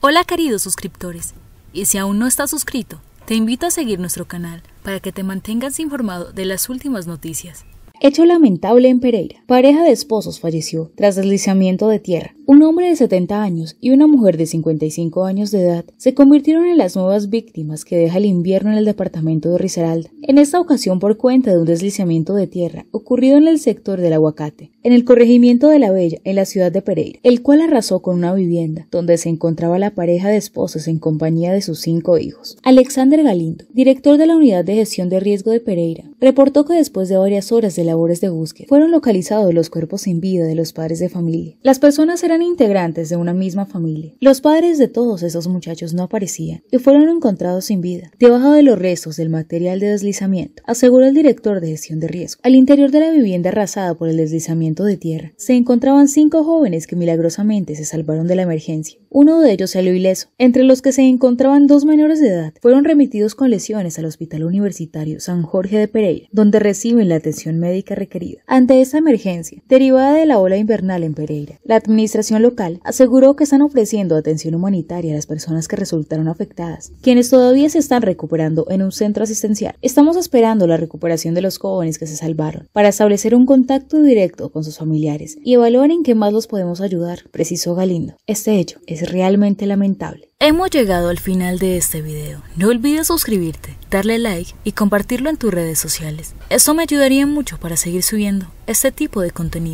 Hola queridos suscriptores, y si aún no estás suscrito, te invito a seguir nuestro canal para que te mantengas informado de las últimas noticias. Hecho lamentable en Pereira. Pareja de esposos falleció tras deslizamiento de tierra. Un hombre de 70 años y una mujer de 55 años de edad se convirtieron en las nuevas víctimas que deja el invierno en el departamento de Risaralda, en esta ocasión por cuenta de un deslizamiento de tierra ocurrido en el sector del Aguacate, en el corregimiento de La Bella, en la ciudad de Pereira, el cual arrasó con una vivienda donde se encontraba la pareja de esposas en compañía de sus cinco hijos. Alexander Galindo, director de la Unidad de Gestión de Riesgo de Pereira, reportó que después de varias horas de labores de búsqueda fueron localizados los cuerpos sin vida de los padres de familia. Las personas eran integrantes de una misma familia. Los padres de todos esos muchachos no aparecían y fueron encontrados sin vida, debajo de los restos del material de deslizamiento, aseguró el director de gestión de riesgo. Al interior de la vivienda arrasada por el deslizamiento de tierra, se encontraban cinco jóvenes que milagrosamente se salvaron de la emergencia. Uno de ellos salió ileso. Entre los que se encontraban dos menores de edad, fueron remitidos con lesiones al Hospital Universitario San Jorge de Pereira, donde reciben la atención médica requerida. Ante esta emergencia, derivada de la ola invernal en Pereira, la administración local aseguró que están ofreciendo atención humanitaria a las personas que resultaron afectadas, quienes todavía se están recuperando en un centro asistencial. Estamos esperando la recuperación de los jóvenes que se salvaron para establecer un contacto directo con sus familiares y evaluar en qué más los podemos ayudar, precisó Galindo. Este hecho es realmente lamentable. Hemos llegado al final de este video. No olvides suscribirte, darle like y compartirlo en tus redes sociales. eso me ayudaría mucho para seguir subiendo este tipo de contenido.